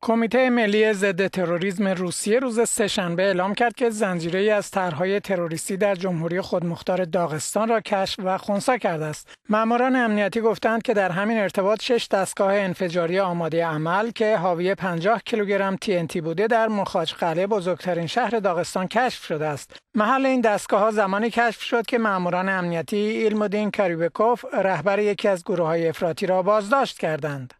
کمیته ملی ضد تروریسم روسیه روز سهشنبه اعلام کرد که زنجیره از طرحهای تروریستی در جمهوری خودمختار داغستان را کشف و خونسا کرده است ماموران امنیتی گفتند که در همین ارتباط شش دستگاه انفجاری آماده عمل که حاوی 50 کیلوگرم TNT بوده در مخاج قلعه بزرگترین شهر داغستان کشف شده است محل این دستگاه ها زمانی کشف شد که ماموران امنیتی ایلمودین کاریبکوف رهبر یکی از گروه افراطی را بازداشت کردند